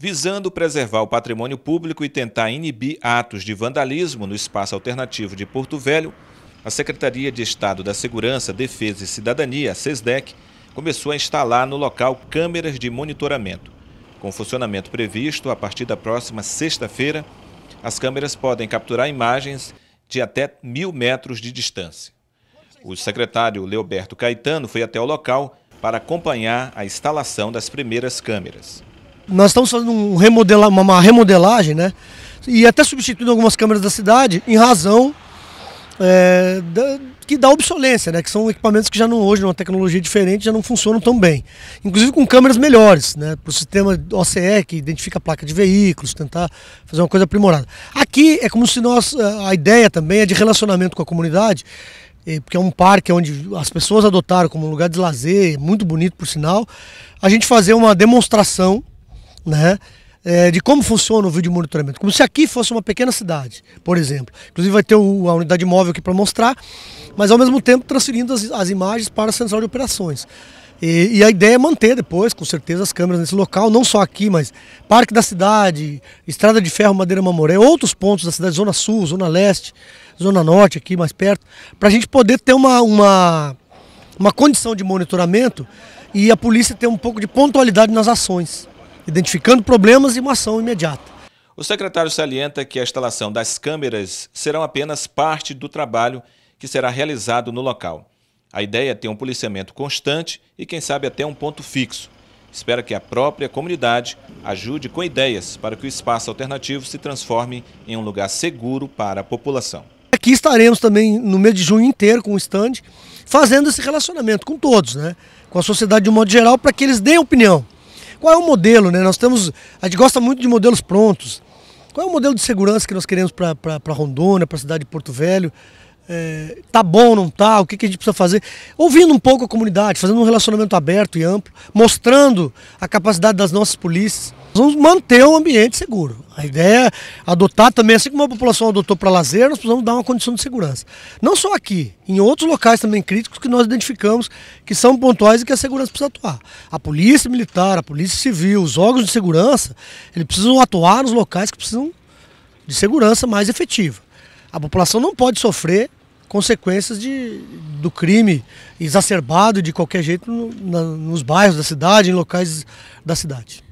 visando preservar o patrimônio público e tentar inibir atos de vandalismo no espaço alternativo de Porto Velho, a Secretaria de Estado da Segurança, Defesa e Cidadania, SESDEC, começou a instalar no local câmeras de monitoramento. Com funcionamento previsto a partir da próxima sexta-feira, as câmeras podem capturar imagens de até mil metros de distância. O secretário Leoberto Caetano foi até o local para acompanhar a instalação das primeiras câmeras nós estamos fazendo um uma remodelagem, né? E até substituindo algumas câmeras da cidade em razão é, da, que dá obsolência, né? Que são equipamentos que já não hoje, numa tecnologia diferente, já não funcionam tão bem. Inclusive com câmeras melhores, né? Para o sistema OCE, que identifica a placa de veículos, tentar fazer uma coisa aprimorada. Aqui é como se nós. É, a ideia também é de relacionamento com a comunidade, é, porque é um parque onde as pessoas adotaram como um lugar de lazer, muito bonito por sinal. A gente fazer uma demonstração né? É, de como funciona o vídeo monitoramento, como se aqui fosse uma pequena cidade, por exemplo. Inclusive vai ter o, a unidade móvel aqui para mostrar, mas ao mesmo tempo transferindo as, as imagens para a central de operações. E, e, a ideia é manter depois, com certeza, as câmeras nesse local, não só aqui, mas Parque da Cidade, Estrada de Ferro, Madeira Mamoré, outros pontos da cidade, Zona Sul, Zona Leste, Zona Norte, aqui mais perto, para a gente poder ter uma, uma, uma condição de monitoramento e a polícia ter um pouco de pontualidade nas ações identificando problemas e uma ação imediata. O secretário salienta que a instalação das câmeras serão apenas parte do trabalho que será realizado no local. A ideia é ter um policiamento constante e, quem sabe, até um ponto fixo. Espera que a própria comunidade ajude com ideias para que o espaço alternativo se transforme em um lugar seguro para a população. Aqui estaremos também no mês de junho inteiro com o stand, fazendo esse relacionamento com todos, né? com a sociedade de um modo geral, para que eles deem opinião. Qual é o modelo, né? Nós estamos, a gente gosta muito de modelos prontos. Qual é o modelo de segurança que nós queremos para Rondônia, para a cidade de Porto Velho? é, tá bom, não tá, o que, que a gente precisa fazer. Ouvindo um pouco a comunidade, fazendo um relacionamento aberto e amplo, mostrando a capacidade das nossas polícias. Nós vamos manter um ambiente seguro. A ideia é adotar também, assim como a população adotou para lazer, nós precisamos dar uma condição de segurança. Não só aqui, em outros locais também críticos que nós identificamos que são pontuais e que a segurança precisa atuar. A polícia militar, a polícia civil, os órgãos de segurança, eles precisam atuar nos locais que precisam de segurança mais efetiva. A população não pode sofrer consequências de, do crime exacerbado de qualquer jeito no, na, nos bairros da cidade, em locais da cidade.